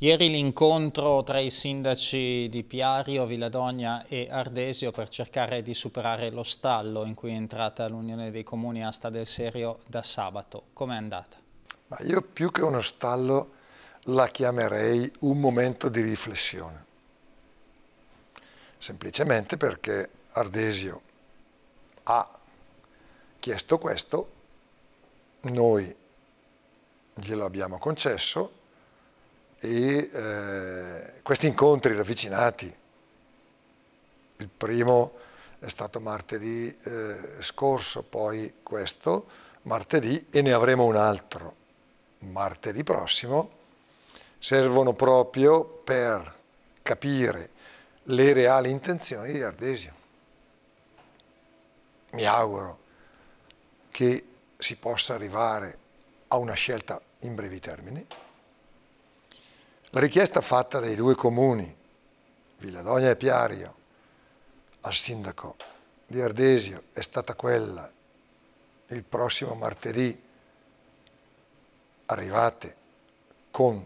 Ieri l'incontro tra i sindaci di Piario, Villadogna e Ardesio per cercare di superare lo stallo in cui è entrata l'Unione dei Comuni Asta del Serio da sabato. Com'è andata? Ma io più che uno stallo la chiamerei un momento di riflessione. Semplicemente perché Ardesio ha chiesto questo, noi glielo abbiamo concesso e eh, questi incontri ravvicinati, il primo è stato martedì eh, scorso, poi questo, martedì e ne avremo un altro martedì prossimo, servono proprio per capire le reali intenzioni di Ardesio. Mi auguro che si possa arrivare a una scelta in brevi termini. La richiesta fatta dai due comuni, Villadogna e Piario, al sindaco di Ardesio è stata quella il prossimo martedì arrivate con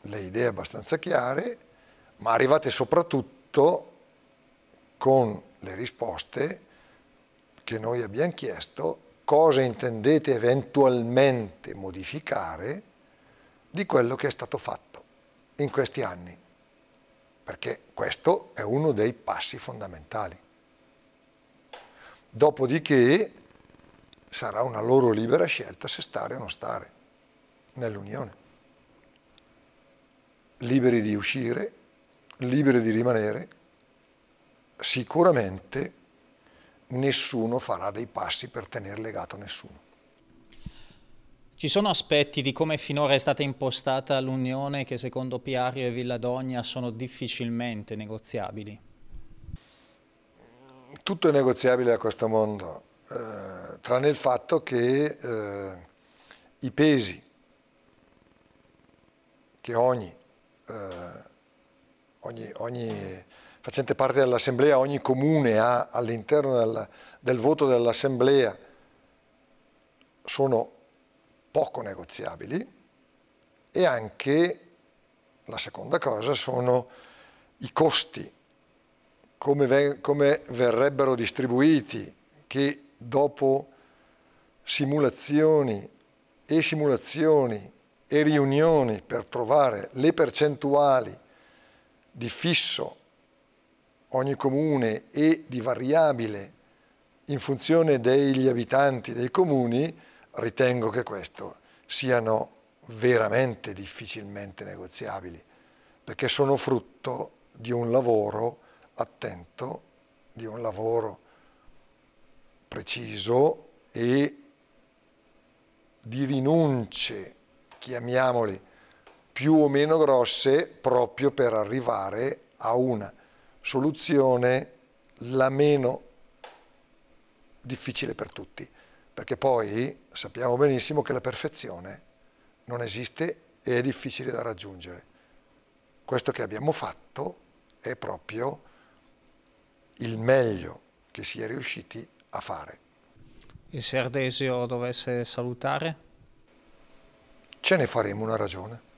le idee abbastanza chiare, ma arrivate soprattutto con le risposte che noi abbiamo chiesto cosa intendete eventualmente modificare di quello che è stato fatto in questi anni, perché questo è uno dei passi fondamentali. Dopodiché sarà una loro libera scelta se stare o non stare nell'Unione. Liberi di uscire, liberi di rimanere, sicuramente nessuno farà dei passi per tenere legato nessuno. Ci sono aspetti di come finora è stata impostata l'Unione che secondo Piario e Villadogna sono difficilmente negoziabili? Tutto è negoziabile a questo mondo, eh, tranne il fatto che eh, i pesi che ogni, eh, ogni, ogni facente parte dell'Assemblea, ogni comune ha all'interno del, del voto dell'Assemblea sono poco negoziabili e anche la seconda cosa sono i costi, come, ver come verrebbero distribuiti, che dopo simulazioni e simulazioni e riunioni per trovare le percentuali di fisso ogni comune e di variabile in funzione degli abitanti dei comuni, ritengo che questo siano veramente difficilmente negoziabili, perché sono frutto di un lavoro attento, di un lavoro preciso e di rinunce, chiamiamoli, più o meno grosse proprio per arrivare a una soluzione la meno difficile per tutti perché poi sappiamo benissimo che la perfezione non esiste e è difficile da raggiungere. Questo che abbiamo fatto è proprio il meglio che si è riusciti a fare. E se Ardesio dovesse salutare? Ce ne faremo una ragione.